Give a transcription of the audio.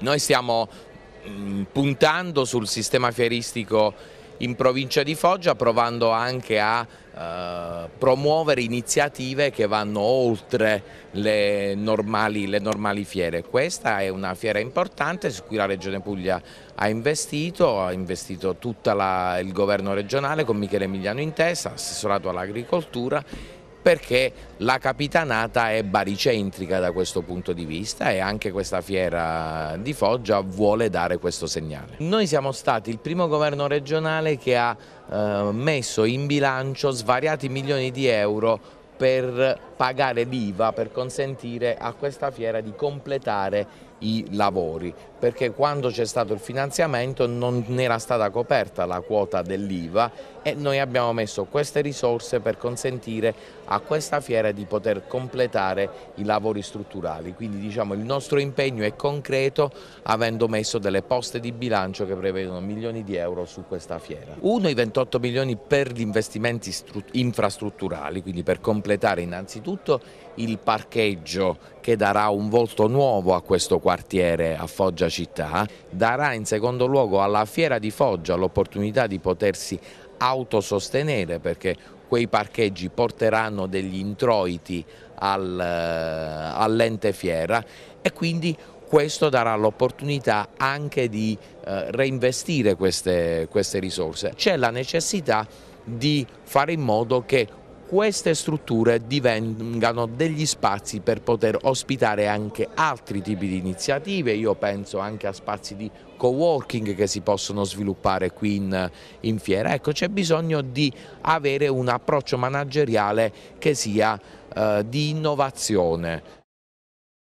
Noi stiamo mm, puntando sul sistema fieristico in provincia di Foggia provando anche a eh, promuovere iniziative che vanno oltre le normali, le normali, fiere. Questa è una fiera importante su cui la Regione Puglia ha investito, ha investito tutto il governo regionale con Michele Emiliano in testa, assessorato all'agricoltura perché la capitanata è baricentrica da questo punto di vista e anche questa fiera di Foggia vuole dare questo segnale. Noi siamo stati il primo governo regionale che ha eh, messo in bilancio svariati milioni di euro per pagare l'IVA per consentire a questa fiera di completare i lavori perché quando c'è stato il finanziamento non era stata coperta la quota dell'IVA e noi abbiamo messo queste risorse per consentire a questa fiera di poter completare i lavori strutturali quindi diciamo il nostro impegno è concreto avendo messo delle poste di bilancio che prevedono milioni di euro su questa fiera uno i 28 milioni per gli investimenti infrastrutturali quindi per completare completare innanzitutto il parcheggio che darà un volto nuovo a questo quartiere a Foggia città, darà in secondo luogo alla Fiera di Foggia l'opportunità di potersi autosostenere perché quei parcheggi porteranno degli introiti al, eh, all'ente fiera e quindi questo darà l'opportunità anche di eh, reinvestire queste, queste risorse. C'è la necessità di fare in modo che queste strutture divengano degli spazi per poter ospitare anche altri tipi di iniziative, io penso anche a spazi di co-working che si possono sviluppare qui in, in fiera, ecco c'è bisogno di avere un approccio manageriale che sia eh, di innovazione.